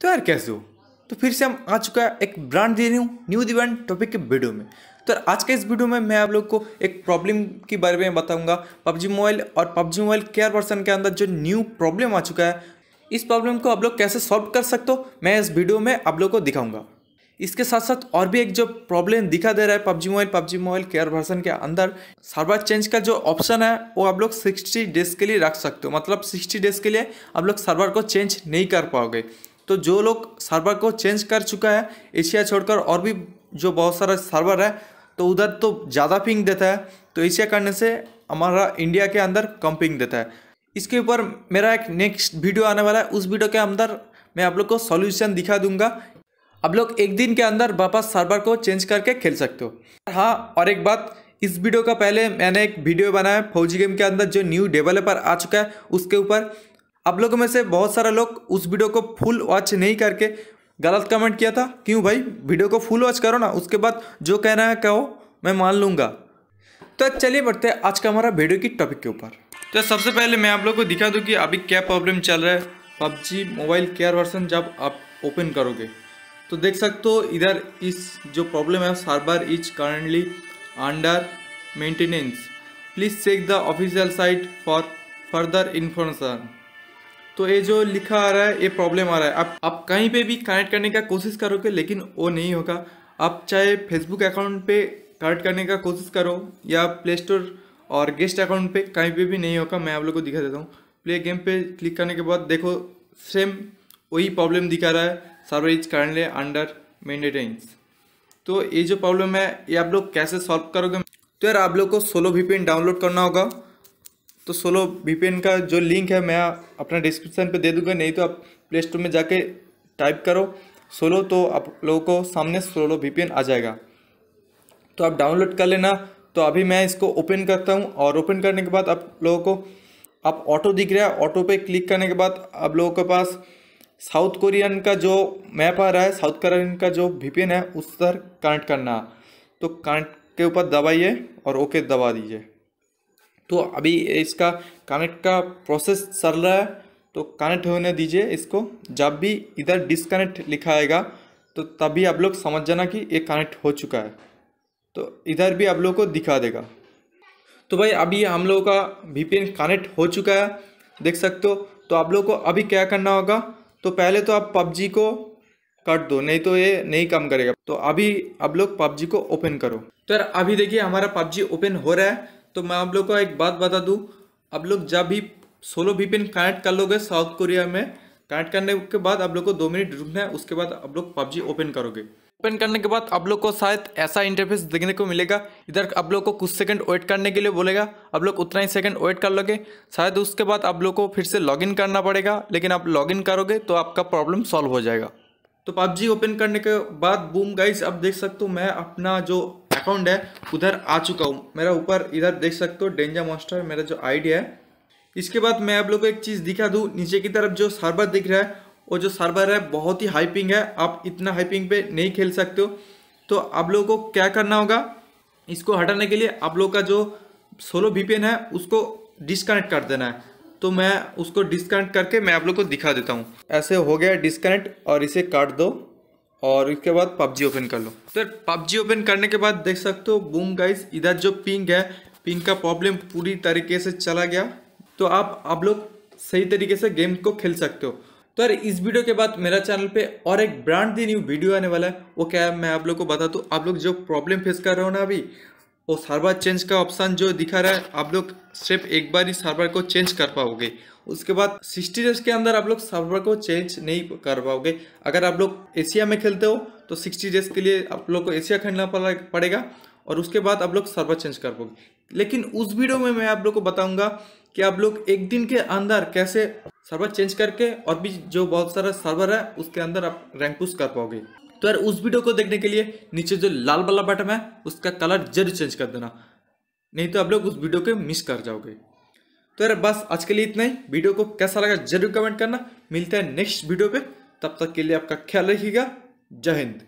तो यार कैसे हो तो फिर से हम आ चुका है एक ब्रांड दे रही हूँ न्यू दिवान टॉपिक के वीडियो में तो आज के इस वीडियो में मैं आप लोग को एक प्रॉब्लम के बारे में बताऊंगा पबजी मोबाइल और पबजी मोबाइल केयर वर्सन के अंदर जो न्यू प्रॉब्लम आ चुका है इस प्रॉब्लम को आप लोग कैसे सॉल्व कर सकते हो मैं इस वीडियो में आप लोग को दिखाऊंगा इसके साथ साथ और भी एक जो प्रॉब्लम दिखा दे रहा है PUBG mobile PUBG mobile KR version के अंदर सर्वर चेंज का जो ऑप्शन है वो आप लोग 60 डेज के लिए रख सकते हो मतलब 60 डेज के लिए आप लोग सर्वर को चेंज नहीं कर पाओगे तो जो लोग सर्वर को चेंज कर चुका है एशिया छोड़कर और भी जो बहुत सारा सर्वर है तो उधर तो ज़्यादा पिंग देता है तो एशिया करने से हमारा इंडिया के अंदर कम पिंग देता है इसके ऊपर मेरा एक नेक्स्ट वीडियो आने वाला है उस वीडियो के अंदर मैं आप लोग को सॉल्यूशन दिखा दूंगा आप लोग एक दिन के अंदर वापस सर्वर को चेंज करके खेल सकते हो हाँ और एक बात इस वीडियो का पहले मैंने एक वीडियो बनाया है फौजी गेम के अंदर जो न्यू डेवलपर आ चुका है उसके ऊपर आप लोगों में से बहुत सारे लोग उस वीडियो को फुल वॉच नहीं करके गलत कमेंट किया था क्यों भाई वीडियो को फुल वॉच करो ना उसके बाद जो कह रहे हैं कहो मैं मान लूँगा तो चलिए बढ़ते हैं आज का हमारा वीडियो की टॉपिक के ऊपर तो सबसे पहले मैं आप लोग को दिखा दूँ कि अभी क्या प्रॉब्लम चल रहा है पबजी मोबाइल केयर वर्सन जब आप ओपन करोगे तो देख सकते हो इधर इस जो प्रॉब्लम है server is currently under maintenance please check the official site for further information तो ये जो लिखा आ रहा है ये प्रॉब्लम आ रहा है आप आप कहीं पे भी कनेक्ट करने का कोशिश करोगे लेकिन वो नहीं होगा आप चाहे फेसबुक अकाउंट पे कनेक्ट करने का कोशिश करो या प्ले स्टोर और गेस्ट अकाउंट पे कहीं पे भी नहीं होगा मैं आप लोग को दिखा देता हूँ प्ले गेम पे क्लिक करने के बाद देखो सेम वही प्रॉब्लम दिखा रहा है server is currently under maintenance तो ये जो प्रॉब्लम है ये आप लोग कैसे सॉल्व करोगे तो यार आप लोग को सोलो वीपीएन डाउनलोड करना होगा तो सोलो वी का जो लिंक है मैं अपना डिस्क्रिप्शन पे दे दूंगा नहीं तो आप प्ले स्टोर में जाके टाइप करो सोलो तो आप लोगों को सामने सोलो वी आ जाएगा तो आप डाउनलोड कर लेना तो अभी मैं इसको ओपन करता हूँ और ओपन करने के बाद आप लोगों को आप ऑटो दिख रहा है ऑटो पे क्लिक करने के बाद आप लोगों के पास साउथ कोरियन का जो मैप आ रहा है साउथ कोरियन का जो वी है उस पर कनेक्ट करना तो कनेक्ट के ऊपर दबाइए और ओके दबा दीजिए तो अभी इसका कनेक्ट का प्रोसेस चल रहा है तो कनेक्ट होने दीजिए इसको जब भी इधर डिसकनेक्ट लिखा आएगा तो तभी आप लोग समझ जाना कि ये कनेक्ट हो चुका है तो इधर भी आप लोग को दिखा देगा तो भाई अभी हम लोगों का वी कनेक्ट हो चुका है देख सकते हो तो आप लोग को अभी क्या करना होगा तो पहले तो आप पबजी को कट दो नहीं तो ये नहीं काम करेगा तो अभी आप लोग पबजी को ओपन करो तो यार अभी देखिए हमारा पबजी ओपन हो रहा है तो मैं आप लोग को एक बात बता दूँ आप लोग जब भी सोलो पिन कनेक्ट कर लोगे साउथ कोरिया में कनेक्ट करने के बाद आप लोग को दो मिनट रुकना है उसके बाद आप लोग पबजी ओपन करोगे ओपन करने के बाद आप लोग को शायद ऐसा इंटरफेस देखने को मिलेगा इधर आप लोग को कुछ सेकंड वेट करने के लिए बोलेगा आप लोग उतना ही सेकंड वेट कर लोगे शायद उसके बाद आप लोग को फिर से लॉगिन करना पड़ेगा लेकिन आप लॉगिन करोगे तो आपका प्रॉब्लम सॉल्व हो जाएगा तो पबजी ओपन करने के बाद बूम गाइस अब देख सकते हो मैं अपना जो अकाउंट है उधर आ चुका हूँ मेरा ऊपर इधर देख सकते हो डेंजर मॉन्स्टर मेरा जो आइडिया है इसके बाद मैं आप लोग को एक चीज़ दिखा दूँ नीचे की तरफ जो सर्वर दिख रहा है वो जो सर्वर है बहुत ही हाइपिंग है आप इतना हाइपिंग पे नहीं खेल सकते हो तो आप लोगों को क्या करना होगा इसको हटाने के लिए आप लोग का जो सोलो वीपीएन है उसको डिसकनेक्ट कर देना है तो मैं उसको डिसकनेक्ट करके मैं आप लोग को दिखा देता हूँ ऐसे हो गया डिस्कनेक्ट और इसे काट दो और इसके बाद पबजी ओपन कर लो तो पबजी ओपन करने के बाद देख सकते हो बूम गाइस इधर जो पिंक है पिंक का प्रॉब्लम पूरी तरीके से चला गया तो आप आप लोग सही तरीके से गेम को खेल सकते हो तो यार इस वीडियो के बाद मेरा चैनल पे और एक ब्रांड दी न्यू वीडियो आने वाला है वो क्या है मैं आप लोग को बता दूँ आप लोग जो प्रॉब्लम फेस कर रहे हो ना अभी वो सर्वर चेंज का ऑप्शन जो दिखा रहा है आप लोग सिर्फ एक बार ही सर्वर को चेंज कर पाओगे उसके बाद सिक्सटी डेज के अंदर आप लोग सर्वर को चेंज नहीं कर पाओगे अगर आप लोग एशिया में खेलते हो तो सिक्सटी डेज के लिए आप लोग को एशिया खेलना पड़ेगा और उसके बाद आप लोग सर्वर चेंज कर पाओगे लेकिन उस वीडियो में मैं आप लोग को बताऊंगा कि आप लोग एक दिन के अंदर कैसे सर्वर चेंज करके और भी जो बहुत सारा सर्वर है उसके अंदर आप रैंक पुश कर पाओगे तो यार उस वीडियो को देखने के लिए नीचे जो लाल वाला बटन है उसका कलर जरूर चेंज कर देना नहीं तो आप लोग उस वीडियो को मिस कर जाओगे तो यार बस आज के लिए इतना ही वीडियो को कैसा लगा जरूर कमेंट करना मिलते हैं नेक्स्ट वीडियो पे तब तक के लिए आपका ख्याल रखिएगा जय हिंद